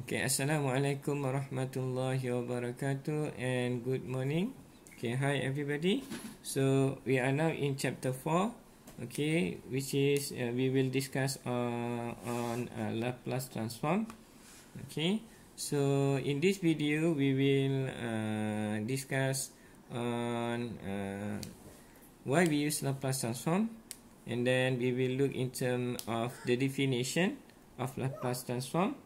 Okay, Assalamualaikum warahmatullahi wabarakatuh and good morning. Okay, hi everybody. So, we are now in chapter 4. Okay, which is uh, we will discuss uh, on uh, Laplace transform. Okay, so in this video, we will uh, discuss on uh, why we use Laplace transform. And then we will look in terms of the definition of Laplace transform.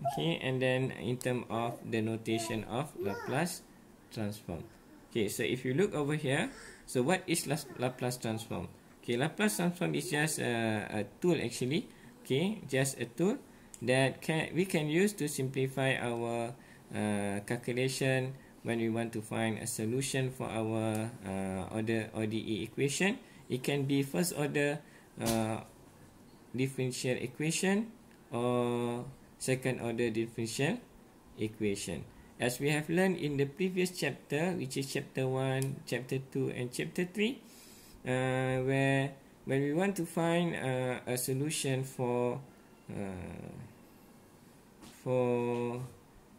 Okay, and then in term of the notation of Laplace transform. Okay, so if you look over here, so what is Laplace transform? Okay, Laplace transform is just a, a tool actually. Okay, just a tool that can we can use to simplify our uh, calculation when we want to find a solution for our uh, order ODE equation. It can be first order uh, differential equation or second order differential equation. As we have learned in the previous chapter, which is chapter 1, chapter 2, and chapter 3, uh, where when we want to find uh, a solution for uh, for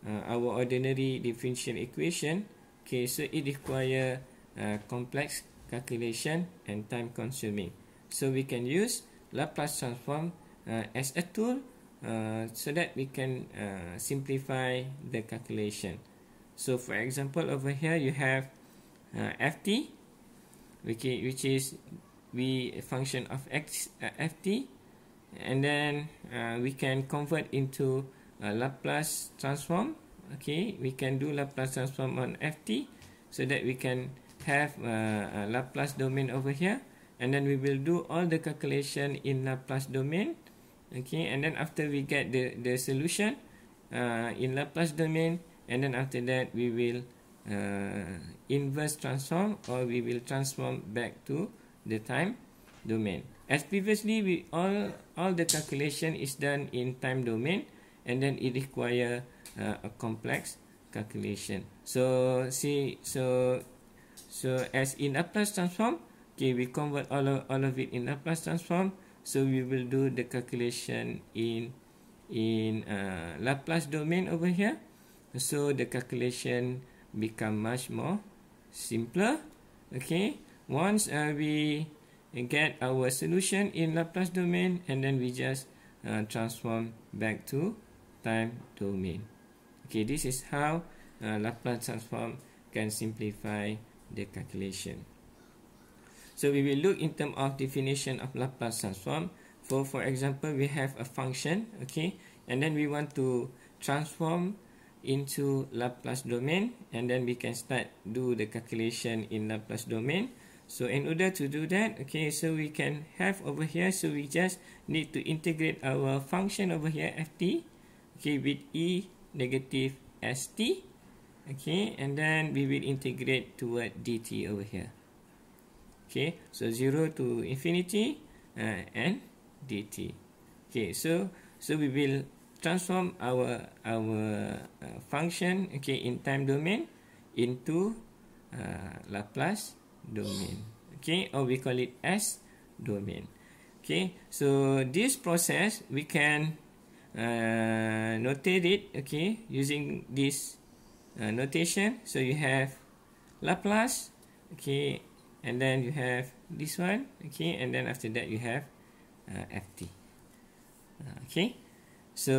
uh, our ordinary differential equation, okay, so it require uh, complex calculation and time consuming. So we can use Laplace transform uh, as a tool Uh, so that we can uh, simplify the calculation. So for example, over here you have uh, ft, which is we function of x uh, ft, and then uh, we can convert into a Laplace transform. Okay, we can do Laplace transform on ft, so that we can have uh, a Laplace domain over here, and then we will do all the calculation in Laplace domain. Uh, okay and then after we get the the solution uh, in Laplace domain and then after that we will uh, inverse transform or we will transform back to the time domain as previously we all all the calculation is done in time domain and then it require uh, a complex calculation so see so so as in Laplace transform okay we convert all of, all of it in Laplace transform uh, so we will do the calculation in in uh, Laplace domain over here so the calculation become much more simpler okay once uh, we get our solution in Laplace domain and then we just uh, transform back to time domain okay this is how uh, Laplace transform can simplify the calculation so we will look in terms of definition of Laplace transform. For for example, we have a function, okay, and then we want to transform into Laplace domain, and then we can start do the calculation in Laplace domain. So in order to do that, okay, so we can have over here, so we just need to integrate our function over here, ft, okay, with e negative st, okay, and then we will integrate toward dt over here okay so 0 to infinity uh, and dt okay so so we will transform our our uh, function okay in time domain into uh, Laplace domain okay or we call it S domain okay so this process we can uh, notate it okay using this uh, notation so you have Laplace okay and then you have this one okay and then after that you have uh, ft uh, okay so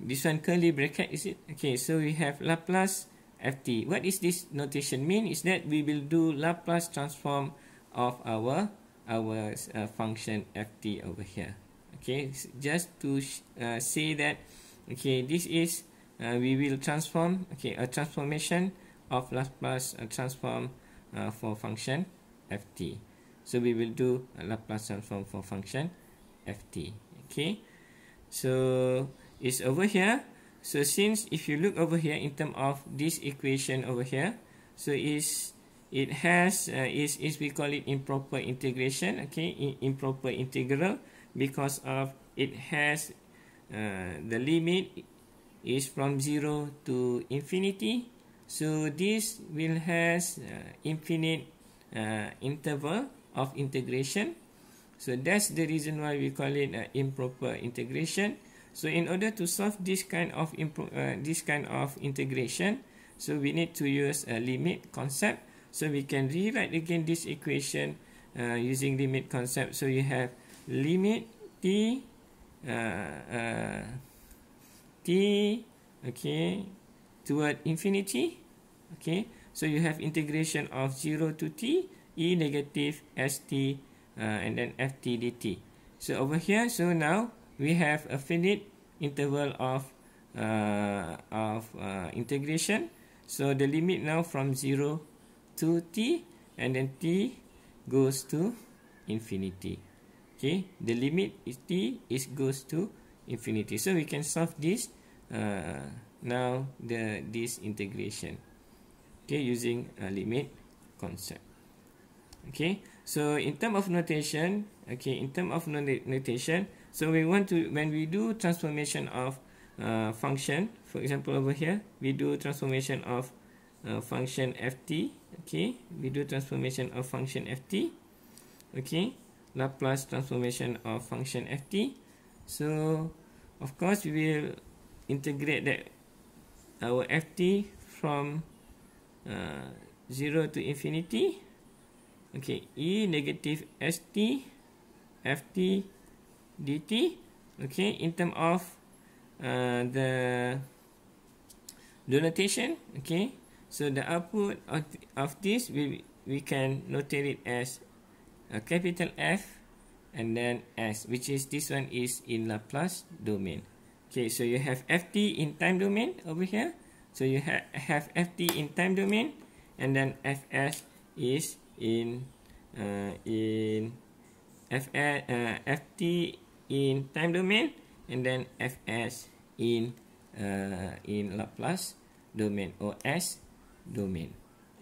this one curly bracket is it okay so we have laplace ft what is this notation mean is that we will do laplace transform of our our uh, function ft over here okay just to uh, say that okay this is uh, we will transform okay a transformation of laplace uh, transform uh, for function ft. So we will do a Laplace transform for function ft. Okay. So it's over here. So since if you look over here in terms of this equation over here, so is it has uh, is is we call it improper integration. Okay, in, improper integral because of it has uh, the limit is from 0 to infinity so this will has uh, infinite uh, interval of integration. So that's the reason why we call it uh, improper integration. So in order to solve this kind of uh, this kind of integration, so we need to use a limit concept. So we can rewrite again this equation uh, using limit concept. So you have limit t uh, uh, t okay toward infinity okay so you have integration of 0 to t e negative st uh, and then ft dt so over here so now we have a finite interval of uh, of uh, integration so the limit now from 0 to t and then t goes to infinity okay the limit is t is goes to infinity so we can solve this uh, now the this integration okay using a limit concept okay so in term of notation okay in term of notation so we want to when we do transformation of uh, function for example over here we do transformation of uh, function ft okay we do transformation of function ft okay Laplace transformation of function ft so of course we will integrate that our ft from Uh, zero to infinity okay e negative st ft dt okay in term of uh, the notation, okay so the output of, of this we we can notate it as a uh, capital f and then s which is this one is in laplace domain okay so you have ft in time domain over here So you ha have FT in time domain and then FS is in uh, in F uh, FT in time domain and then FS in uh, in Laplace domain or S domain.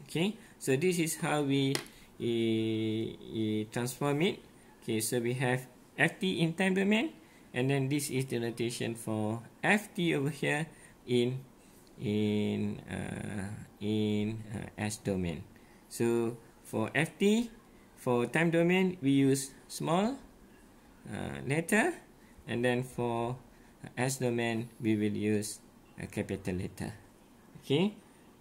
Okay, so this is how we uh, uh, transform it. Okay, so we have FT in time domain and then this is the notation for FT over here in time in uh, in uh, S domain. So for FT, for time domain, we use small uh, letter, and then for S domain, we will use a capital letter. Okay.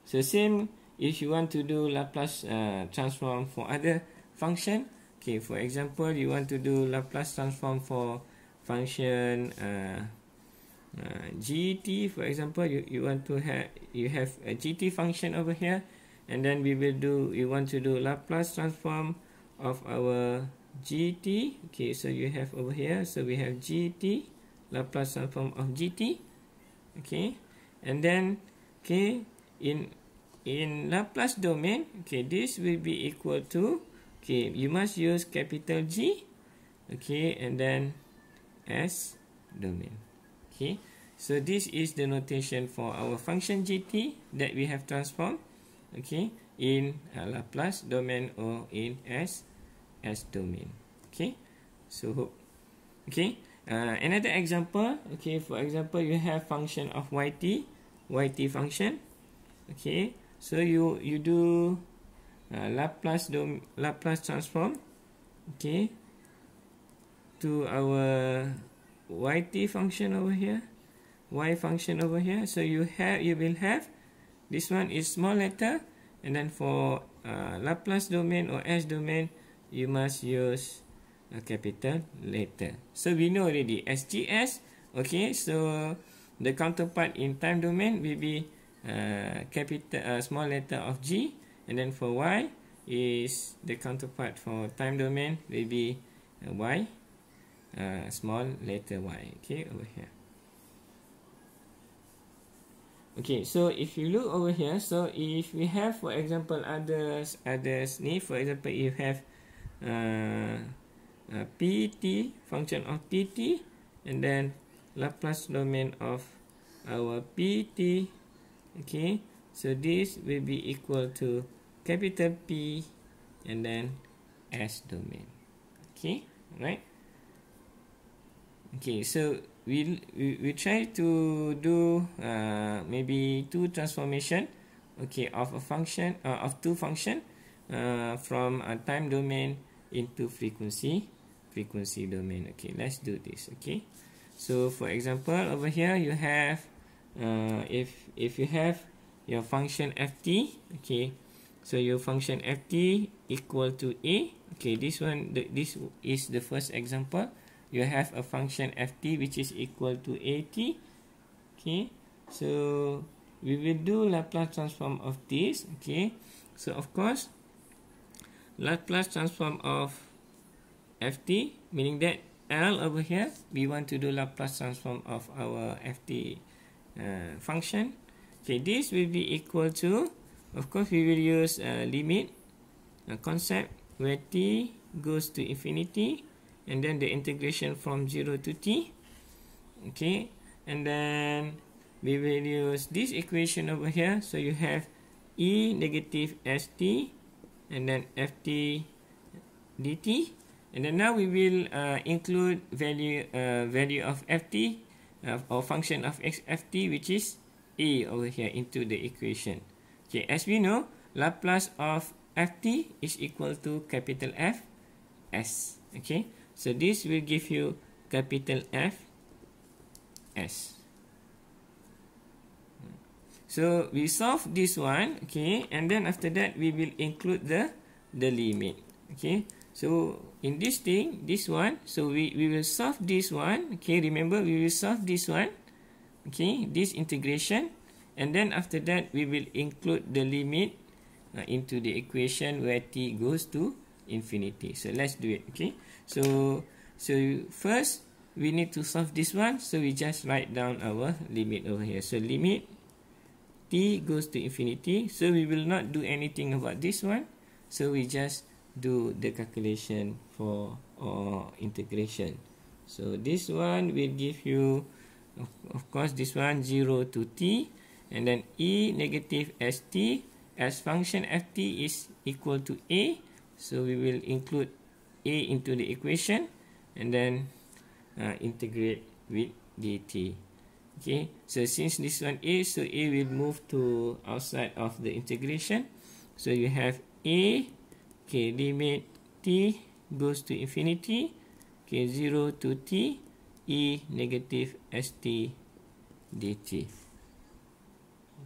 So same if you want to do Laplace uh, transform for other function. Okay. For example, you want to do Laplace transform for function. Uh, Uh, GT e for example you, you want to have you have a GT e function over here and then we will do you want to do Laplace transform of our GT e okay so you have over here so we have GT Laplace transform of GT okay and then okay in in Laplace domain okay this will be equal to okay you must use capital G okay and then S domain okay So this is the notation for our function gt that we have transformed, okay, in uh, Laplace domain or in S, S domain, okay. So hope, okay. Uh, another example, okay. For example, you have function of yt, yt function, okay. So you you do uh, Laplace dom Laplace transform, okay. To our yt function over here. y function over here so you have you will have this one is small letter and then for uh, Laplace domain or S domain you must use a capital letter so we know already SGS okay so the counterpart in time domain will be uh, capital uh, small letter of G and then for Y is the counterpart for time domain will be uh, Y uh, small letter Y okay over here Okay, so if you look over here, so if we have, for example, others, others ni, for example, you have uh, uh, PT, function of PT, and then Laplace domain of our PT, okay, so this will be equal to capital P and then S domain, okay, right? Okay, so we, we, we try to do uh, maybe two transformation okay of a function uh, of two function uh, from a time domain into frequency frequency domain okay let's do this okay so for example over here you have uh, if if you have your function ft okay so your function ft equal to a okay this one the, this is the first example you have a function ft which is equal to at okay so we will do laplace transform of this okay so of course laplace transform of ft meaning that l over here we want to do laplace transform of our ft uh, function okay this will be equal to of course we will use a uh, limit a uh, concept where t goes to infinity and then the integration from 0 to t okay and then we will use this equation over here so you have e negative st and then ft dt and then now we will uh, include value uh, value of ft uh, or function of x ft which is e over here into the equation okay as we know laplace of ft is equal to capital f s okay So this will give you capital F S. So we solve this one, okay, and then after that we will include the the limit, okay. So in this thing, this one, so we we will solve this one, okay. Remember we will solve this one, okay. This integration, and then after that we will include the limit uh, into the equation where t goes to infinity. So let's do it, okay. So, so first we need to solve this one. So we just write down our limit over here. So limit t goes to infinity. So we will not do anything about this one. So we just do the calculation for or integration. So this one will give you, of, of course, this one zero to t, and then e negative st as function f t is equal to a. So we will include a into the equation and then uh, integrate with dt okay so since this one a so a will move to outside of the integration so you have a okay limit t goes to infinity okay 0 to t e negative st dt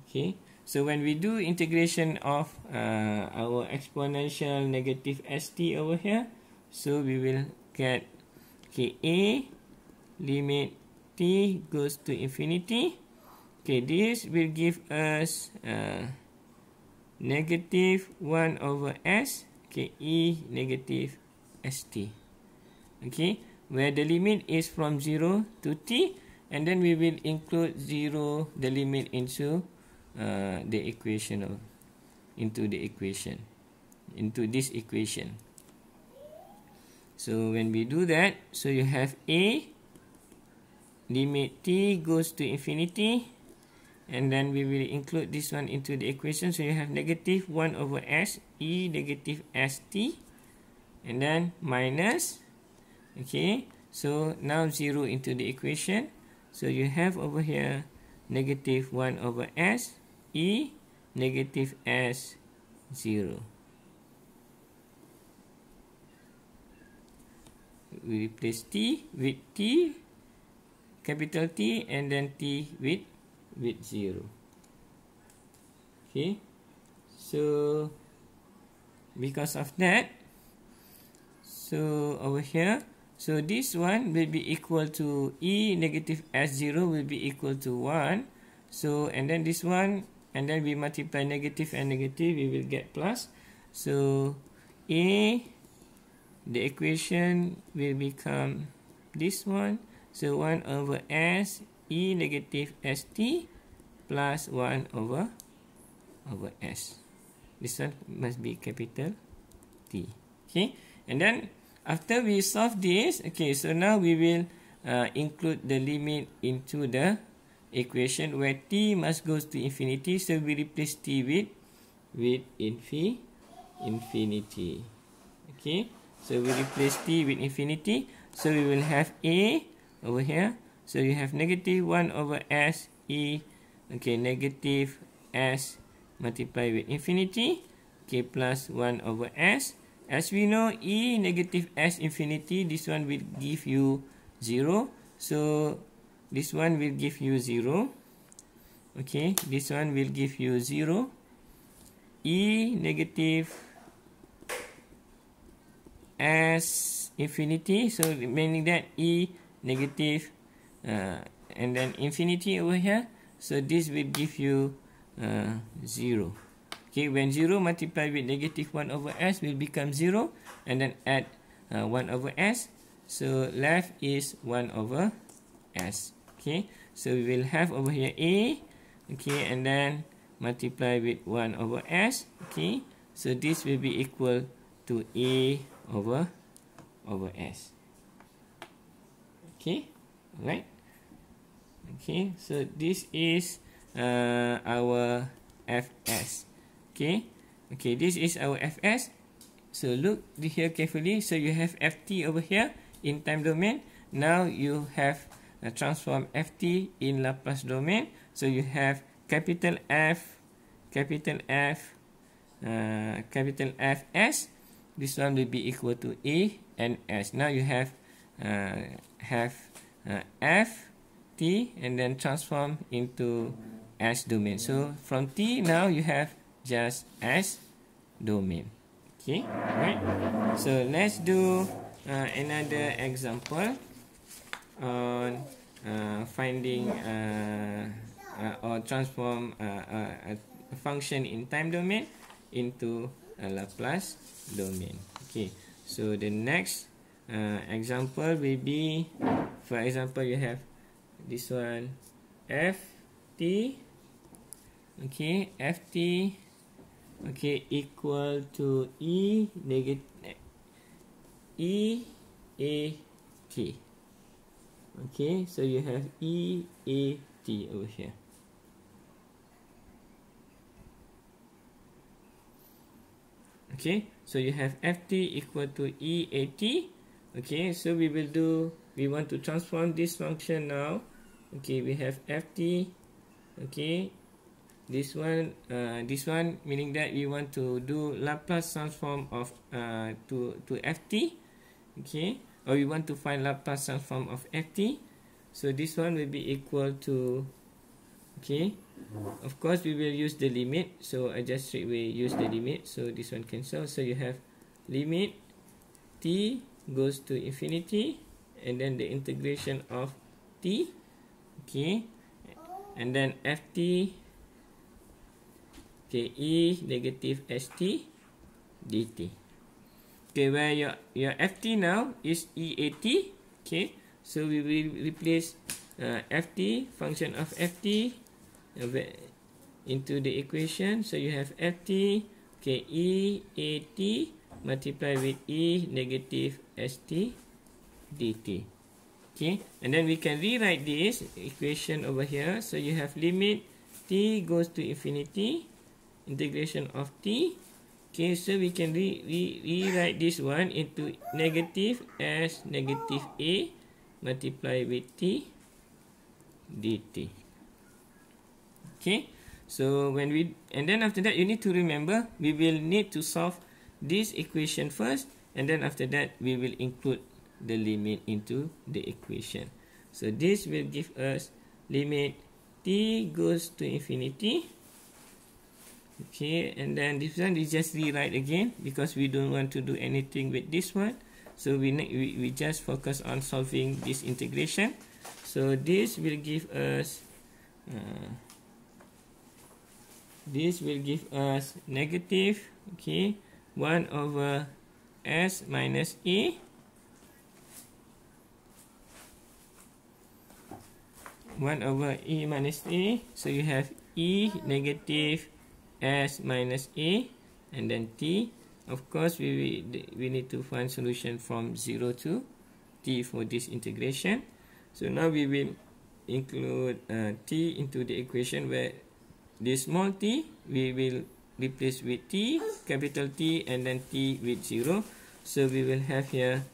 okay so when we do integration of uh, our exponential negative st over here So we will get Ka limit t goes to infinity. Okay, this will give us uh, negative 1 over s Ke negative st. Okay, where the limit is from 0 to t. And then we will include 0, the limit, into uh, the equation of into the equation, into this equation. So when we do that, so you have a limit t goes to infinity and then we will include this one into the equation. So you have negative 1 over s e negative s t and then minus okay so now 0 into the equation. So you have over here negative 1 over s e negative s 0. we replace t with t capital t and then t with with zero okay so because of that so over here so this one will be equal to e negative s zero will be equal to one so and then this one and then we multiply negative and negative we will get plus so a the equation will become this one. So 1 over s e negative st plus 1 over over s. This one must be capital T. Okay. And then after we solve this, okay, so now we will uh, include the limit into the equation where t must go to infinity. So we replace t with with infi infinity. Okay. So we replace t with infinity. So we will have a over here. So you have negative 1 over s e. Okay, negative s multiply with infinity. Okay, plus 1 over s. As we know, e negative s infinity, this one will give you 0. So this one will give you 0. Okay, this one will give you 0. e negative s S infinity. So meaning that E negative uh, and then infinity over here. So this will give you uh, 0. Okay, when 0 multiply with negative 1 over S will become 0. And then add uh, 1 over S. So left is 1 over S. Okay, so we will have over here A. Okay, and then multiply with 1 over S. Okay, so this will be equal to A over over S. Okay, right? Okay, so this is uh, our FS. Okay, okay, this is our FS. So look here carefully. So you have FT over here in time domain. Now you have uh, transform FT in Laplace domain. So you have capital F, capital F, uh, capital FS this one will be equal to A and S. Now you have uh, have uh, F, T, and then transform into S domain. So from T, now you have just S domain. Okay, right? So let's do uh, another example on uh, finding uh, uh, or transform uh, uh, a function in time domain into a uh, Laplace domain. Okay, so the next uh, example will be, for example, you have this one, ft, okay, ft, okay, equal to e negative e a t. Okay, so you have e a t over here. Okay, so you have FT equal to e EAT. Okay, so we will do, we want to transform this function now. Okay, we have FT. Okay, this one, uh, this one meaning that we want to do Laplace transform of uh, to, to FT. Okay, or we want to find Laplace transform of FT. So this one will be equal to, okay, of course we will use the limit so I just straight away use the limit so this one cancel so you have limit t goes to infinity and then the integration of t okay and then ft okay e negative st dt okay where your your ft now is eat okay so we will replace uh, ft function of ft into the equation. So you have Ft, okay, E A T multiply with E negative st dt. Okay, and then we can rewrite this equation over here. So you have limit T goes to infinity integration of T. Okay, so we can re re rewrite this one into negative S negative A multiply with T dt. okay so when we and then after that you need to remember we will need to solve this equation first and then after that we will include the limit into the equation so this will give us limit t goes to infinity okay and then this one we just rewrite again because we don't want to do anything with this one so we, we, we just focus on solving this integration so this will give us uh, this will give us negative okay 1 over s minus a e. one over e minus a e. so you have e negative s minus a e and then t of course we we need to find solution from 0 to t for this integration so now we will include uh, t into the equation where this small t we will replace with t capital t and then t with zero. so we will have here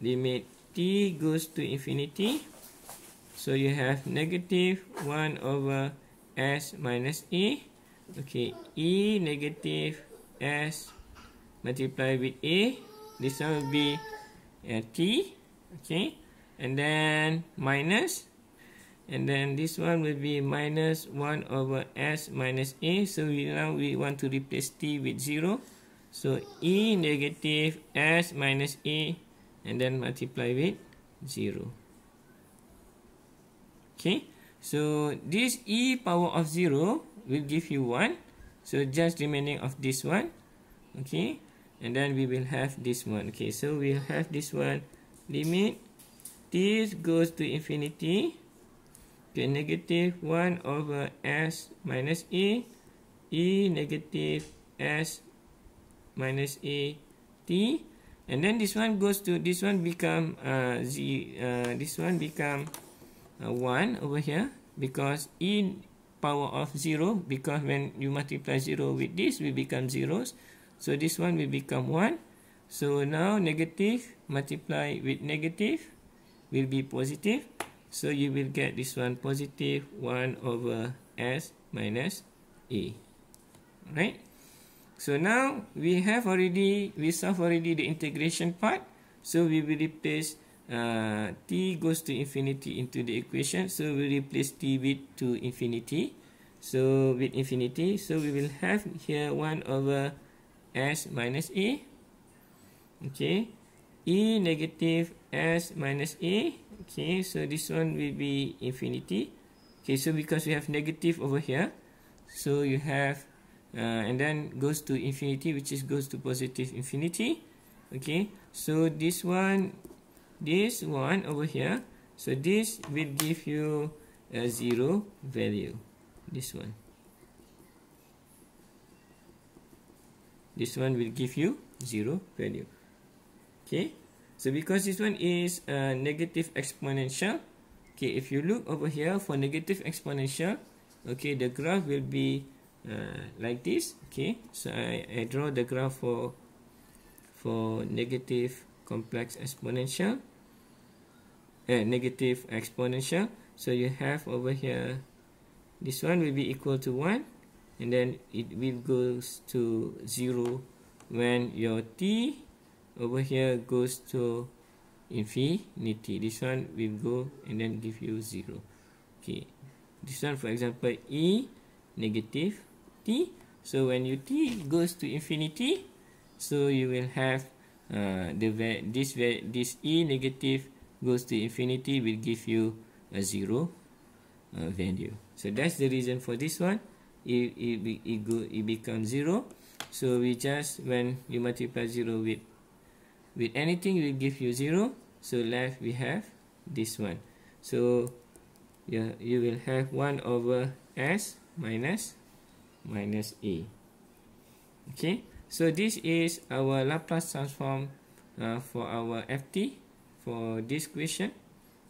limit t goes to infinity so you have negative one over s minus e okay e negative s multiply with a this one will be uh, t okay and then minus and then this one will be minus 1 over s minus a so we now we want to replace t with 0 so e negative s minus a and then multiply with 0 okay so this e power of 0 will give you 1 so just remaining of this one okay and then we will have this one okay so we'll have this one limit this goes to infinity Okay, negative 1 over S minus E. E negative S minus A e T. And then this one goes to, this one become uh, Z, uh, this one become uh, 1 over here. Because E power of 0. Because when you multiply 0 with this, we become zeros. So this one will become 1. So now negative multiply with negative will be positive. So you will get this one positive 1 over S minus A. Right? So now we have already, we solve already the integration part. So we will replace uh, t goes to infinity into the equation. So we replace t with to infinity. So with infinity, so we will have here 1 over s minus a. Okay. e negative s minus a okay so this one will be infinity okay so because we have negative over here so you have uh, and then goes to infinity which is goes to positive infinity okay so this one this one over here so this will give you a zero value this one this one will give you zero value okay so because this one is a uh, negative exponential, okay, if you look over here for negative exponential, okay, the graph will be uh, like this, okay. So I, I draw the graph for for negative complex exponential, uh, negative exponential. So you have over here, this one will be equal to 1 and then it will goes to 0 when your t over here goes to infinity. This one will go and then give you zero. Okay. This one, for example, e negative t. So when you t goes to infinity, so you will have uh, the this this e negative goes to infinity will give you a zero uh, value. So that's the reason for this one. It it it go it becomes zero. So we just when you multiply zero with with anything will give you 0 so left we have this one so yeah, you will have 1 over s minus minus a okay so this is our Laplace transform uh, for our ft for this question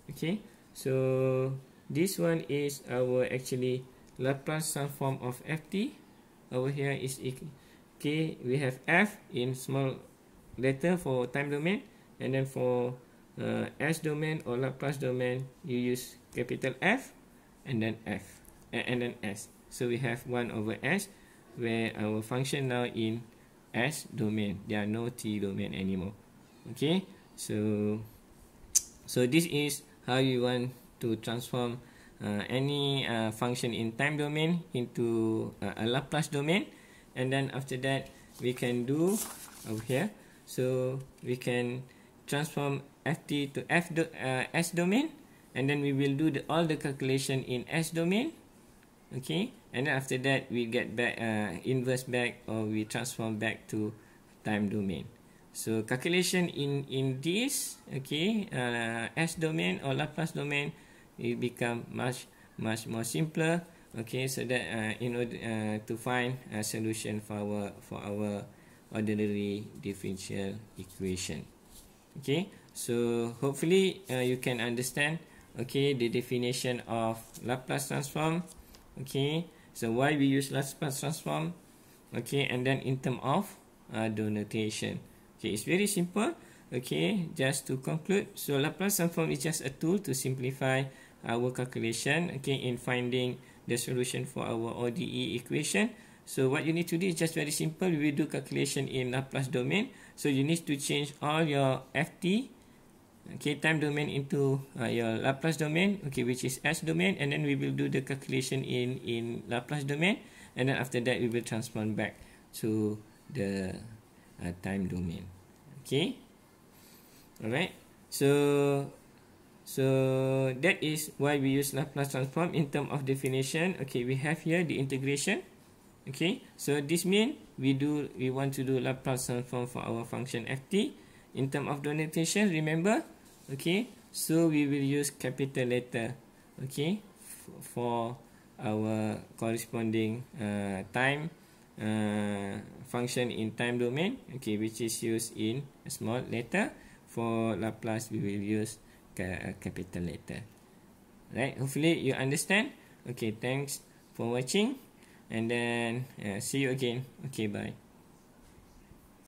okay so this one is our actually Laplace transform of ft over here is e k we have f in small letter for time domain and then for uh, S domain or Laplace domain you use capital F and then F and then S so we have 1 over S where our function now in S domain there are no T domain anymore okay so so this is how you want to transform uh, any uh, function in time domain into uh, a Laplace domain and then after that we can do over here so we can transform ft to f do, uh, s domain and then we will do the all the calculation in s domain okay and then after that we get back uh, inverse back or we transform back to time domain so calculation in in this okay uh, s domain or laplace domain it become much much more simpler okay so that uh, in order uh, to find a solution for our for our ordinary differential equation. Okay, so hopefully uh, you can understand. Okay, the definition of Laplace transform. Okay, so why we use Laplace transform? Okay, and then in term of uh, the notation. Okay, it's very simple. Okay, just to conclude, so Laplace transform is just a tool to simplify our calculation. Okay, in finding the solution for our ODE equation. So what you need to do is just very simple. We do calculation in Laplace domain. So you need to change all your ft, okay, time domain into uh, your Laplace domain, okay, which is s domain, and then we will do the calculation in in Laplace domain, and then after that we will transform back to the uh, time domain, okay. Alright, so so that is why we use Laplace transform in term of definition. Okay, we have here the integration. Okay, so this means we do we want to do Laplace transform for our function f t in term of the notation. Remember, okay. So we will use capital letter, okay, for our corresponding uh, time uh, function in time domain, okay, which is used in small letter. For Laplace, we will use ca uh, capital letter. Right? Hopefully, you understand. Okay. Thanks for watching and then uh, see you again okay bye